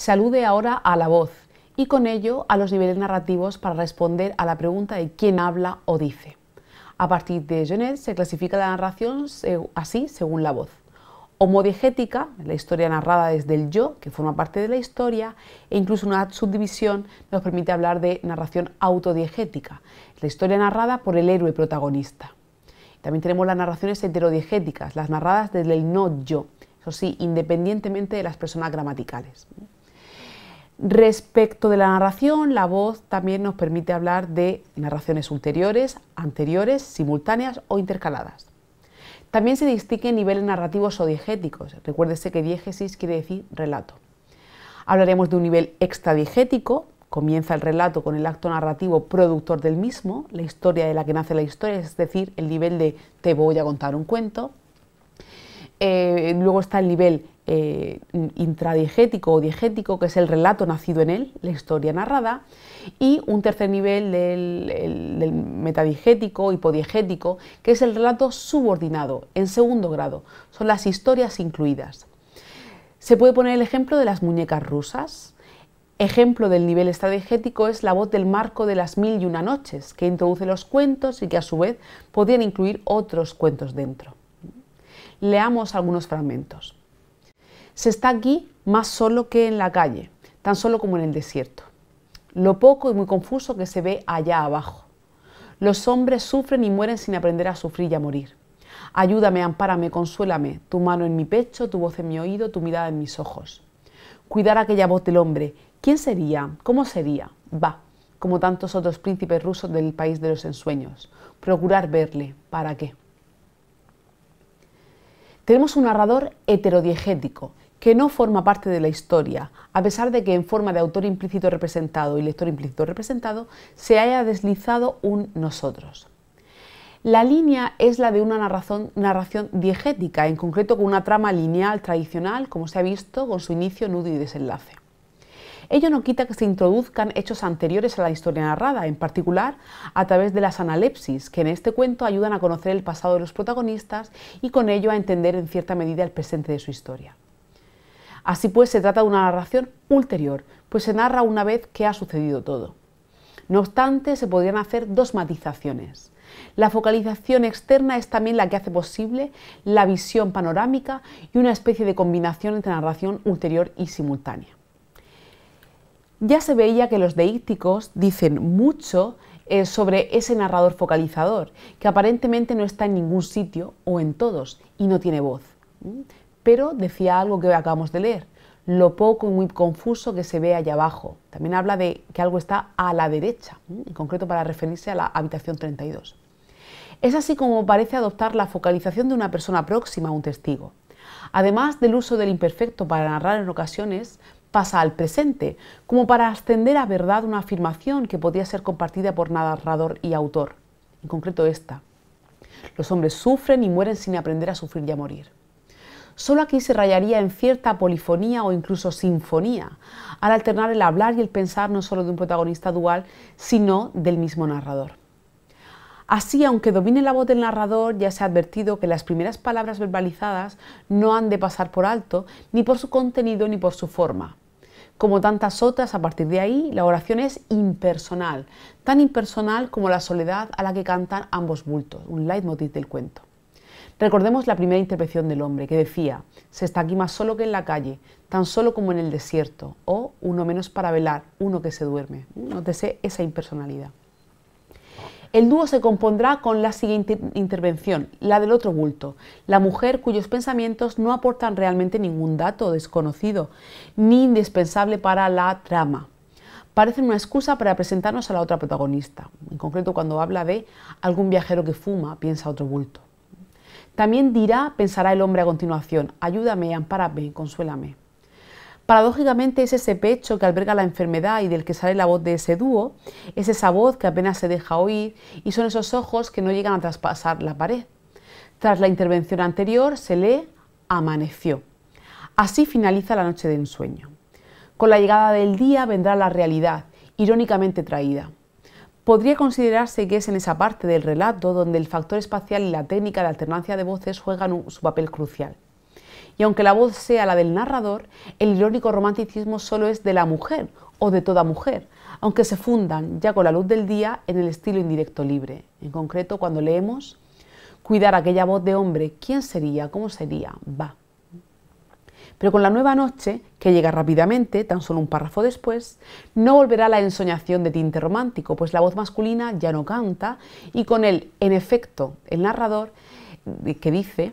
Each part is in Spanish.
se alude ahora a la voz y con ello a los niveles narrativos para responder a la pregunta de quién habla o dice. A partir de Genet se clasifica la narración así según la voz. Homodiegética, la historia narrada desde el yo, que forma parte de la historia, e incluso una subdivisión nos permite hablar de narración autodiegética, la historia narrada por el héroe protagonista. También tenemos las narraciones heterodiegéticas, las narradas desde el no yo, eso sí, independientemente de las personas gramaticales. Respecto de la narración, la voz también nos permite hablar de narraciones ulteriores, anteriores, simultáneas o intercaladas. También se distinguen niveles narrativos o diegéticos. Recuérdese que diégesis quiere decir relato. Hablaremos de un nivel extradiegético. Comienza el relato con el acto narrativo productor del mismo, la historia de la que nace la historia, es decir, el nivel de te voy a contar un cuento. Eh, luego está el nivel eh, o diegético, que es el relato nacido en él, la historia narrada, y un tercer nivel del, metadiegético, hipodiegético, que es el relato subordinado, en segundo grado, son las historias incluidas. Se puede poner el ejemplo de las muñecas rusas, Ejemplo del nivel extradiegético es la voz del marco de las mil y una noches, que introduce los cuentos y que a su vez podrían incluir otros cuentos dentro. Leamos algunos fragmentos. Se está aquí más solo que en la calle, tan solo como en el desierto. Lo poco y muy confuso que se ve allá abajo. Los hombres sufren y mueren sin aprender a sufrir y a morir. Ayúdame, ampárame, consuélame, tu mano en mi pecho, tu voz en mi oído, tu mirada en mis ojos. Cuidar aquella voz del hombre, ¿quién sería? ¿Cómo sería? Va, como tantos otros príncipes rusos del país de los ensueños. Procurar verle, ¿para qué? Tenemos un narrador heterodiegético que no forma parte de la historia, a pesar de que en forma de autor implícito representado y lector implícito representado se haya deslizado un nosotros. La línea es la de una narración, narración, diegética, en concreto con una trama lineal tradicional, como se ha visto, con su inicio, nudo y desenlace. Ello no quita que se introduzcan hechos anteriores a la historia narrada, en particular a través de las analepsis, que en este cuento ayudan a conocer el pasado de los protagonistas y con ello a entender en cierta medida el presente de su historia. Así pues, se trata de una narración ulterior, pues se narra una vez que ha sucedido todo. No obstante, se podrían hacer dos matizaciones. La focalización externa es también la que hace posible la visión panorámica y una especie de combinación entre narración ulterior y simultánea. Ya se veía que los deícticos dicen mucho eh, sobre ese narrador focalizador, que aparentemente no está en ningún sitio o en todos y no tiene voz pero decía algo que acabamos de leer, lo poco y muy confuso que se ve allá abajo. También habla de que algo está a la derecha, en concreto para referirse a la habitación 32. Es así como parece adoptar la focalización de una persona próxima a un testigo. Además del uso del imperfecto para narrar en ocasiones, pasa al presente, como para ascender a verdad una afirmación que podía ser compartida por narrador y autor, en concreto esta. Los hombres sufren y mueren sin aprender a sufrir y a morir. Solo aquí se rayaría en cierta polifonía o incluso sinfonía, al alternar el hablar y el pensar no sólo de un protagonista dual, sino del mismo narrador. Así, aunque domine la voz del narrador, ya se ha advertido que las primeras palabras verbalizadas no han de pasar por alto, ni por su contenido ni por su forma. Como tantas otras, a partir de ahí, la oración es impersonal, tan impersonal como la soledad a la que cantan ambos bultos, un leitmotiv del cuento. Recordemos la primera intervención del hombre, que decía, se está aquí más solo que en la calle, tan solo como en el desierto, o uno menos para velar, uno que se duerme. Mm, nótese esa impersonalidad. El dúo se compondrá con la siguiente intervención, la del otro bulto, la mujer cuyos pensamientos no aportan realmente ningún dato desconocido ni indispensable para la trama. Parecen una excusa para presentarnos a la otra protagonista, en concreto cuando habla de algún viajero que fuma, piensa otro bulto. También dirá, pensará el hombre a continuación, ayúdame, ampárame, consuélame. Paradójicamente es ese pecho que alberga la enfermedad y del que sale la voz de ese dúo, es esa voz que apenas se deja oír y son esos ojos que no llegan a traspasar la pared. Tras la intervención anterior se le amaneció. Así finaliza la noche de ensueño. Con la llegada del día vendrá la realidad, irónicamente traída podría considerarse que es en esa parte del relato donde el factor espacial y la técnica de alternancia de voces juegan su papel crucial. Y aunque la voz sea la del narrador, el irónico romanticismo solo es de la mujer o de toda mujer, aunque se fundan ya con la luz del día en el estilo indirecto libre. En concreto, cuando leemos, cuidar aquella voz de hombre, ¿quién sería? ¿Cómo sería? Va. Pero con la nueva noche, que llega rápidamente, tan solo un párrafo después, no volverá la ensoñación de tinte romántico, pues la voz masculina ya no canta y con él, en efecto, el narrador, eh, que dice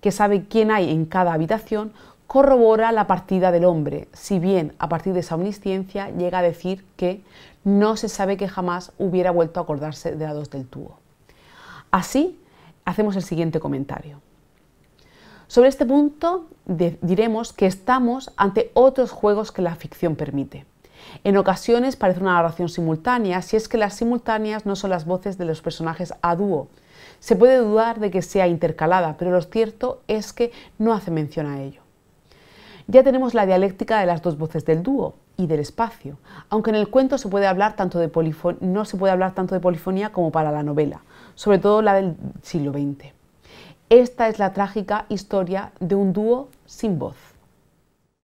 que sabe quién hay en cada habitación, corrobora la partida del hombre, si bien a partir de esa omnisciencia llega a decir que no se sabe que jamás hubiera vuelto a acordarse de la dos del tubo. Así, hacemos el siguiente comentario. Sobre este punto diremos que estamos ante otros juegos que la ficción permite. En ocasiones parece una narración simultánea, si es que las simultáneas no son las voces de los personajes a dúo. Se puede dudar de que sea intercalada, pero lo cierto es que no hace mención a ello. Ya tenemos la dialéctica de las dos voces del dúo y del espacio, aunque en el cuento se puede hablar tanto de no se puede hablar tanto de polifonía como para la novela, sobre todo la del siglo XX. Esta es la trágica historia de un dúo sin voz.